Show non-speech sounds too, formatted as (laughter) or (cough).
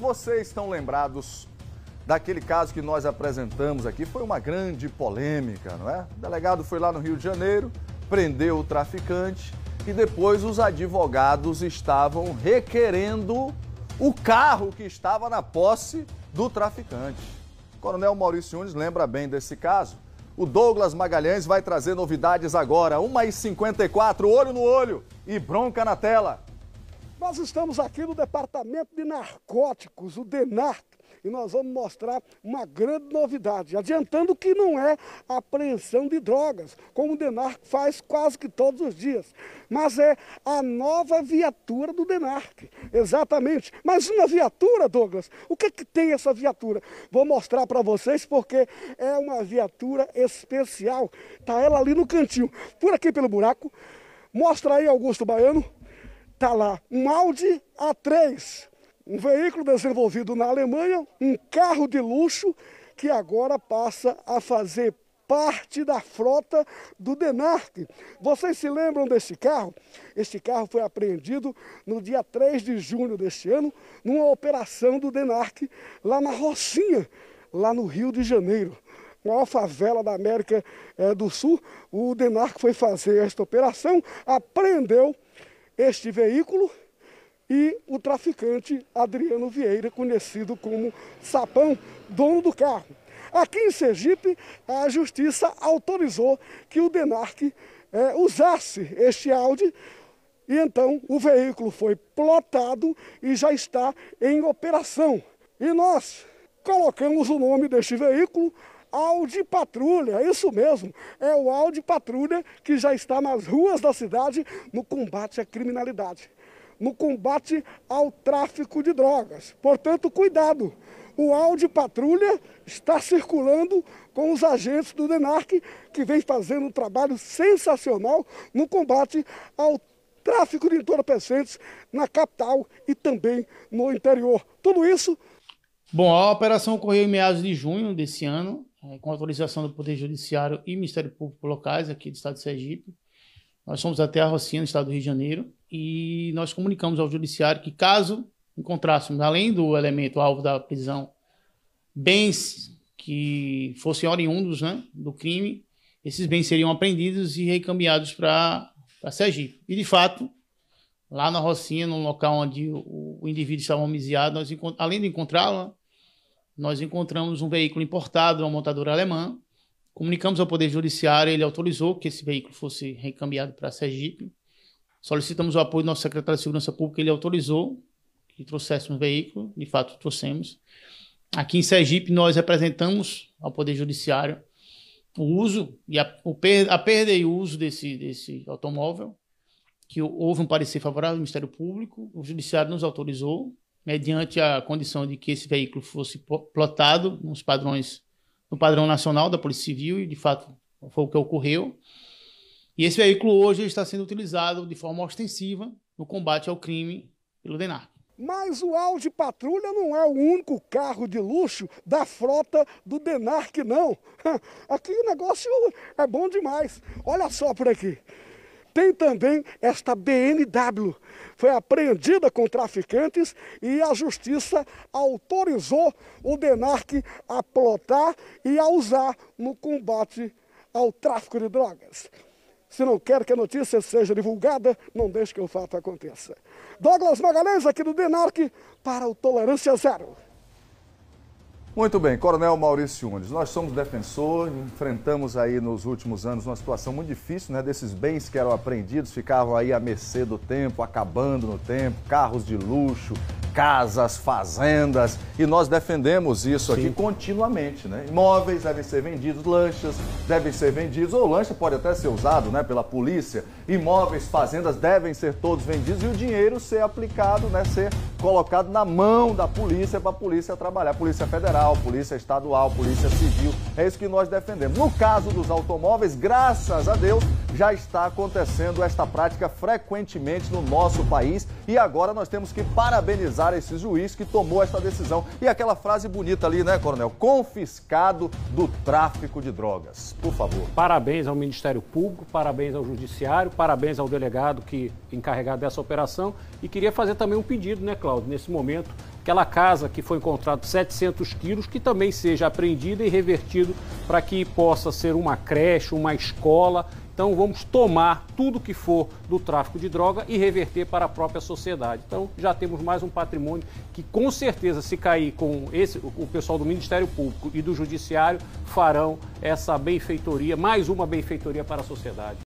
Vocês estão lembrados daquele caso que nós apresentamos aqui? Foi uma grande polêmica, não é? O delegado foi lá no Rio de Janeiro, prendeu o traficante e depois os advogados estavam requerendo o carro que estava na posse do traficante. O coronel Maurício Nunes lembra bem desse caso. O Douglas Magalhães vai trazer novidades agora. 1h54, olho no olho e bronca na tela. Nós estamos aqui no Departamento de Narcóticos, o DENARC, e nós vamos mostrar uma grande novidade, adiantando que não é apreensão de drogas, como o DENARC faz quase que todos os dias, mas é a nova viatura do DENARC, exatamente. Mas uma viatura, Douglas, o que, é que tem essa viatura? Vou mostrar para vocês porque é uma viatura especial, tá ela ali no cantinho, por aqui pelo buraco, mostra aí Augusto Baiano, Está lá um Audi A3, um veículo desenvolvido na Alemanha, um carro de luxo que agora passa a fazer parte da frota do Denarc. Vocês se lembram desse carro? Este carro foi apreendido no dia 3 de junho deste ano, numa operação do Denarc lá na Rocinha, lá no Rio de Janeiro. Maior favela da América é, do Sul, o Denarc foi fazer esta operação, apreendeu este veículo e o traficante Adriano Vieira, conhecido como Sapão, dono do carro. Aqui em Sergipe, a justiça autorizou que o DENARC é, usasse este Audi e então o veículo foi plotado e já está em operação. E nós colocamos o nome deste veículo Audi Patrulha, é isso mesmo, é o Audi Patrulha que já está nas ruas da cidade no combate à criminalidade, no combate ao tráfico de drogas. Portanto, cuidado, o Audi Patrulha está circulando com os agentes do DENARC que vem fazendo um trabalho sensacional no combate ao tráfico de entorpecentes na capital e também no interior. Tudo isso. Bom, a operação ocorreu em meados de junho desse ano é, com autorização do Poder Judiciário e Ministério Público locais aqui do Estado de Sergipe. Nós fomos até a Rocinha, no Estado do Rio de Janeiro, e nós comunicamos ao Judiciário que caso encontrássemos, além do elemento alvo da prisão, bens que fossem oriundos né, do crime, esses bens seriam apreendidos e recambiados para Sergipe. E, de fato, lá na Rocinha, no local onde o, o indivíduo estava homiziado, nós, além de encontrá-lo, nós encontramos um veículo importado, uma montadora alemã, comunicamos ao Poder Judiciário, ele autorizou que esse veículo fosse recambiado para Sergipe, solicitamos o apoio do nosso secretário de Segurança Pública, ele autorizou que trouxéssemos um veículo, de fato trouxemos. Aqui em Sergipe nós representamos ao Poder Judiciário o uso e a, o per, a perda e o uso desse, desse automóvel, que houve um parecer favorável do Ministério Público, o Judiciário nos autorizou, mediante a condição de que esse veículo fosse plotado nos padrões no padrão nacional da Polícia Civil e de fato foi o que ocorreu. E esse veículo hoje está sendo utilizado de forma ostensiva no combate ao crime pelo DENARC. Mas o Audi Patrulha não é o único carro de luxo da frota do Denarc, não. (laughs) Aqui o negócio é bom demais. Olha só por aqui. Tem também esta BNW. Foi apreendida com traficantes e a justiça autorizou o DENARC a plotar e a usar no combate ao tráfico de drogas. Se não quer que a notícia seja divulgada, não deixe que o fato aconteça. Douglas Magalhães, aqui do DENARC, para o Tolerância Zero. Muito bem, Coronel Maurício Unes, nós somos defensor, enfrentamos aí nos últimos anos uma situação muito difícil, né? Desses bens que eram apreendidos ficavam aí à mercê do tempo, acabando no tempo, carros de luxo, casas, fazendas, e nós defendemos isso Sim. aqui continuamente, né? Imóveis devem ser vendidos, lanchas devem ser vendidos, ou lancha pode até ser usado, né, pela polícia. Imóveis, fazendas devem ser todos vendidos e o dinheiro ser aplicado, né, ser colocado na mão da polícia para a polícia trabalhar. Polícia Federal, Polícia Estadual, Polícia Civil. É isso que nós defendemos. No caso dos automóveis, graças a Deus, já está acontecendo esta prática frequentemente no nosso país e agora nós temos que parabenizar esse juiz que tomou esta decisão. E aquela frase bonita ali, né, Coronel? Confiscado do tráfico de drogas. Por favor. Parabéns ao Ministério Público, parabéns ao Judiciário, parabéns ao delegado que é encarregado dessa operação e queria fazer também um pedido, né, Cláudio, nesse momento aquela casa que foi encontrado 700 quilos, que também seja apreendida e revertido para que possa ser uma creche, uma escola. Então vamos tomar tudo que for do tráfico de droga e reverter para a própria sociedade. Então já temos mais um patrimônio que com certeza se cair com esse o pessoal do Ministério Público e do Judiciário farão essa benfeitoria, mais uma benfeitoria para a sociedade.